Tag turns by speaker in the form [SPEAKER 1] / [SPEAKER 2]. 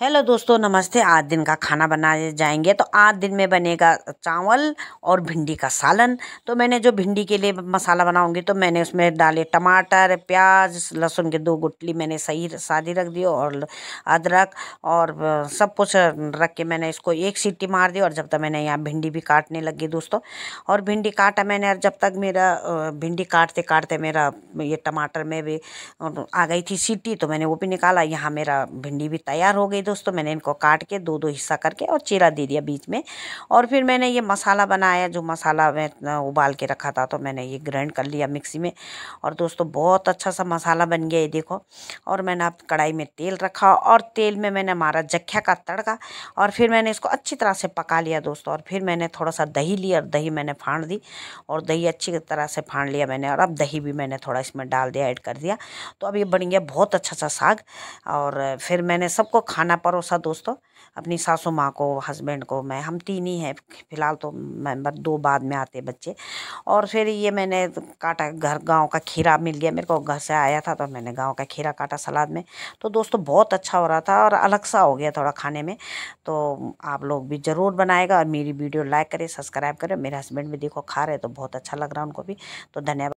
[SPEAKER 1] hello दोस्तों नमस्ते आज दिन का खाना बनाए जाएंगे तो आज दिन में बनेगा चावल और भिंडी का सालन तो मैंने जो भिंडी के लिए मसाला बनाऊंगी तो मैंने उसमें डाले टमाटर प्याज लहसुन के दो गुटली मैंने सही सादी रख दी और अदरक और सब कुछ रख के मैंने इसको एक सीटी मार दी और जब तक मैंने यहाँ भिंडी भी काटने लगी दोस्तों और भिंडी काटा मैंने जब तक मेरा भिंडी काटते काटते मेरा ये टमाटर में भी आ गई थी सीटी तो मैंने वो भी निकाला यहाँ मेरा भिंडी भी तैयार हो गई दोस्तों मैंने इनको काट के दो दो हिस्सा करके और चीरा दे दिया बीच में और फिर मैंने ये मसाला बनाया जो मसाला मैं उबाल के रखा था तो मैंने ये ग्राइंड कर लिया मिक्सी में और दोस्तों बहुत अच्छा सा मसाला बन गया ये देखो और मैंने अब कढ़ाई में तेल रखा और तेल में मैंने हमारा जख्या का तड़का और फिर मैंने इसको अच्छी तरह से पका लिया दोस्तों और फिर मैंने थोड़ा सा दही लिया और दही मैंने फाड़ दी और दही अच्छी तरह से फाड़ लिया मैंने और अब दही भी मैंने थोड़ा इसमें डाल दिया ऐड कर दिया तो अब ये बन गया बहुत अच्छा सा साग और फिर मैंने सबको खाना अपना परोसा दोस्तों अपनी सासू माँ को हस्बैंड को मैं हम तीन ही हैं फ़िलहाल तो मैं दो बाद में आते बच्चे और फिर ये मैंने काटा घर गांव का खीरा मिल गया मेरे को घर से आया था तो मैंने गांव का खीरा काटा सलाद में तो दोस्तों बहुत अच्छा हो रहा था और अलग सा हो गया थोड़ा खाने में तो आप लोग भी ज़रूर बनाएगा और मेरी वीडियो लाइक करें सब्सक्राइब करें मेरे हस्बैंड भी देखो खा रहे तो बहुत अच्छा लग रहा है उनको भी तो धन्यवाद